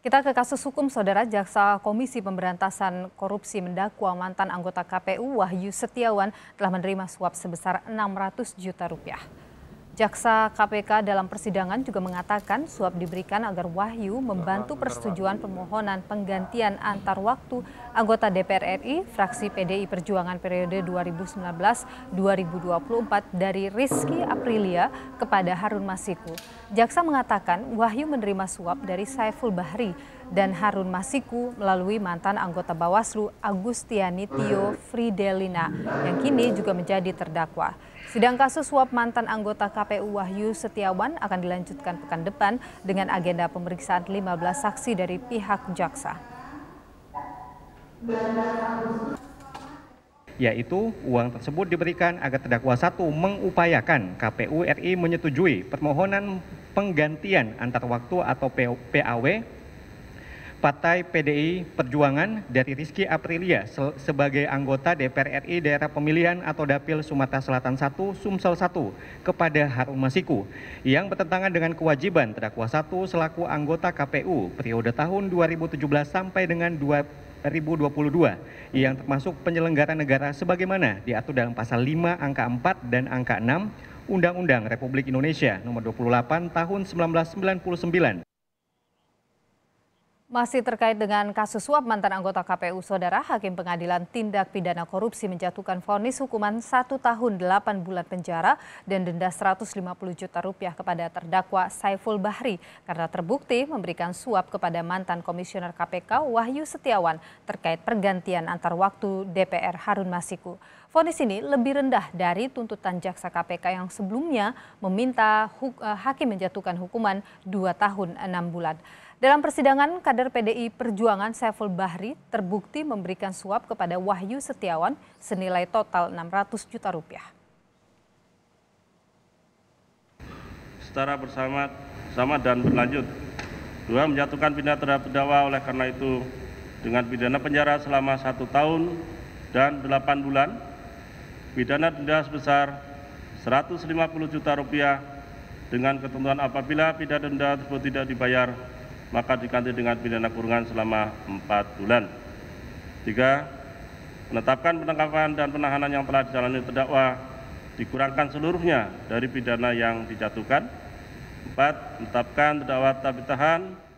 Kita ke kasus hukum Saudara Jaksa Komisi Pemberantasan Korupsi mendakwa mantan anggota KPU Wahyu Setiawan telah menerima suap sebesar 600 juta rupiah. Jaksa KPK dalam persidangan juga mengatakan suap diberikan agar Wahyu membantu persetujuan permohonan penggantian antar waktu anggota DPR RI fraksi PDI Perjuangan periode 2019-2024 dari Rizky Aprilia kepada Harun Masiku. Jaksa mengatakan Wahyu menerima suap dari Saiful Bahri dan Harun Masiku melalui mantan anggota Bawaslu Agustiani Tio Fridelina yang kini juga menjadi terdakwa. Sidang kasus suap mantan anggota KPU Wahyu Setiawan akan dilanjutkan pekan depan dengan agenda pemeriksaan 15 saksi dari pihak jaksa. Yaitu uang tersebut diberikan agar terdakwa satu mengupayakan KPU RI menyetujui permohonan penggantian antar waktu atau PAW Partai PDI Perjuangan dari Rizky Aprilia sebagai anggota DPR RI Daerah Pemilihan atau Dapil Sumatera Selatan 1 Sumsel 1 kepada Harum Masiku yang bertentangan dengan kewajiban terdakwa 1 selaku anggota KPU periode tahun 2017 sampai dengan 2022 yang termasuk penyelenggara negara sebagaimana diatur dalam pasal 5 angka 4 dan angka 6 Undang-Undang Republik Indonesia nomor 28 tahun 1999 masih terkait dengan kasus suap mantan anggota KPU Saudara, Hakim Pengadilan Tindak Pidana Korupsi menjatuhkan vonis hukuman satu tahun 8 bulan penjara dan denda 150 juta rupiah kepada terdakwa Saiful Bahri karena terbukti memberikan suap kepada mantan Komisioner KPK Wahyu Setiawan terkait pergantian antar waktu DPR Harun Masiku. Vonis ini lebih rendah dari tuntutan jaksa KPK yang sebelumnya meminta eh, hakim menjatuhkan hukuman dua tahun enam bulan. Dalam persidangan, kader kader PDI Perjuangan Saiful Bahri terbukti memberikan suap kepada Wahyu Setiawan senilai total 600 juta rupiah. Secara bersama sama dan berlanjut. Dua, menjatuhkan pidana terhadap terdakwa oleh karena itu dengan pidana penjara selama satu tahun dan delapan bulan, pidana denda sebesar 150 juta rupiah dengan ketentuan apabila pidana denda tersebut tidak dibayar maka diganti dengan pidana kurungan selama 4 bulan. 3. Menetapkan penangkapan dan penahanan yang telah dijalani terdakwa dikurangkan seluruhnya dari pidana yang dijatuhkan. 4. Menetapkan terdakwa tetap ditahan